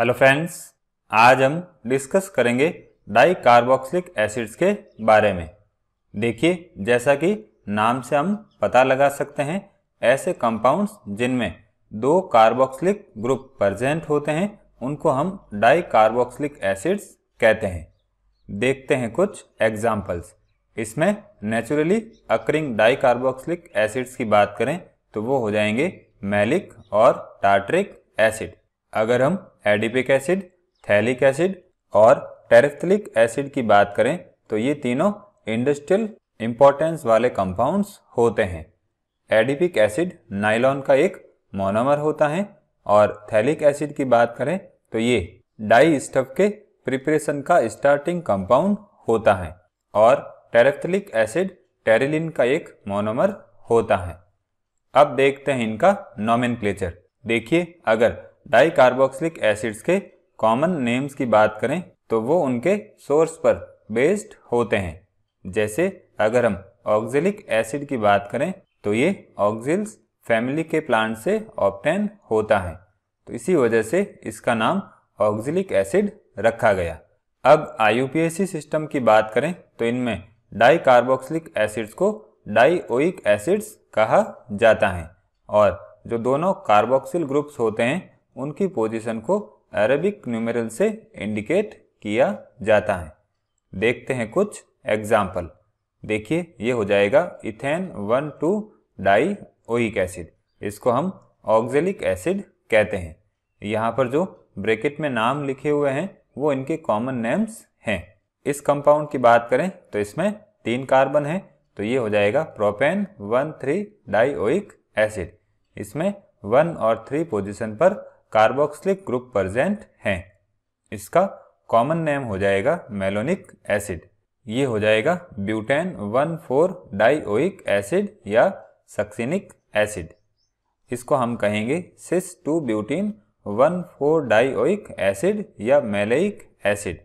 hello friends आज हम discuss करेंगे डाई कार्बोक्सिलिक एसिड्स के बारे में देखिए जैसा कि नाम से हम पता लगा सकते हैं ऐसे कंपाउंड्स जिनमें दो कार्बोक्सिलिक ग्रुप प्रेजेंट होते हैं उनको हम डाई कार्बोक्सिलिक एसिड्स कहते हैं देखते हैं कुछ एग्जाम्पल्स इसमें naturally occurring di carboxylic acids की बात करें तो वो हो जाएंगे मैलिक और टार्ट्रिक एसिड अगर हम एडिपिक एसिड थैलिक एसिड और टेरेथलिक एसिड की बात करें तो ये तीनों इंडस्ट्रियल इंपॉर्टेंस वाले कंपाउंड्स होते हैं एडिपिक एसिड नाइलॉन का एक मोनोमर होता है और थैलिक एसिड की बात करें तो ये डाई स्टफ के प्रिपरेशन का स्टार्टिंग कंपाउंड होता है और टेरेथलिक एसिड टेरिलिन का एक मोनोमर होता है अब देखते हैं इनका नॉमिन देखिए अगर डाईकार्बोक्सिलिक एसिड्स के कॉमन नेम्स की बात करें तो वो उनके सोर्स पर बेस्ड होते हैं जैसे अगर हम ऑक्जिलिक एसिड की बात करें तो ये ऑक्जिल्स फैमिली के प्लांट से ऑप्टेन होता है तो इसी वजह से इसका नाम ऑक्जिलिक एसिड रखा गया अब आई सिस्टम की बात करें तो इनमें डाईकार्बोक्सिलिक एसिड्स को ओइक एसिड्स कहा जाता है और जो दोनों कार्बोक्सिल ग्रुप्स होते हैं उनकी पोजीशन को अरबिक न्यूमेरल से इंडिकेट किया जाता है देखते हैं कुछ एग्जाम्पल देखिए ये हो जाएगा ethane one two di oic acid इसको हम ऑक्जेलिक एसिड कहते हैं यहाँ पर जो ब्रैकेट में नाम लिखे हुए हैं वो इनके कॉमन नेम्स हैं इस कंपाउंड की बात करें तो इसमें तीन कार्बन है तो ये हो जाएगा propane one three oic acid इसमें वन और थ्री पोजिशन पर कार्बोक्सिलिक ग्रुप प्रजेंट हैं इसका कॉमन नेम हो जाएगा मेलोनिक एसिड ये हो जाएगा butane one four dioic acid या सक्सिनिक एसिड इसको हम कहेंगे cis two butene one four dioic acid या मेलेइक एसिड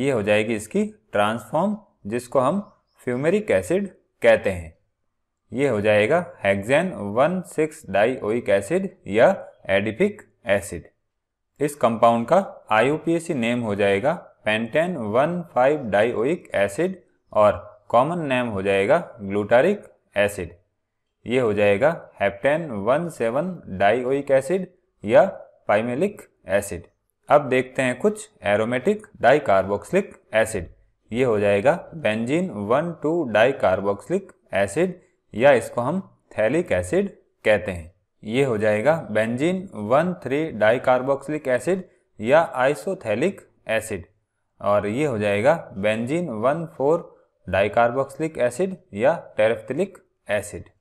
ये हो जाएगी इसकी ट्रांसफॉर्म जिसको हम फ्यूमेरिक एसिड कहते हैं ये हो जाएगा hexane one six dioic acid या एडिफिक एसिड इस कंपाउंड का आई नेम हो जाएगा pentane one five dioic acid और कॉमन नेम हो जाएगा ग्लूटारिक एसिड ये हो जाएगा heptane one seven dioic acid या पाइमेलिक एसिड अब देखते हैं कुछ एरोमेटिक डाइकार्बोक्सिलिक एसिड ये हो जाएगा benzene one two dicarboxylic acid या इसको हम थैलिक एसिड कहते हैं ये हो जाएगा benzene one three dicarboxylic acid या आइसोथैलिक एसिड और ये हो जाएगा benzene one four dicarboxylic acid या टेरेफ्थिलिक एसिड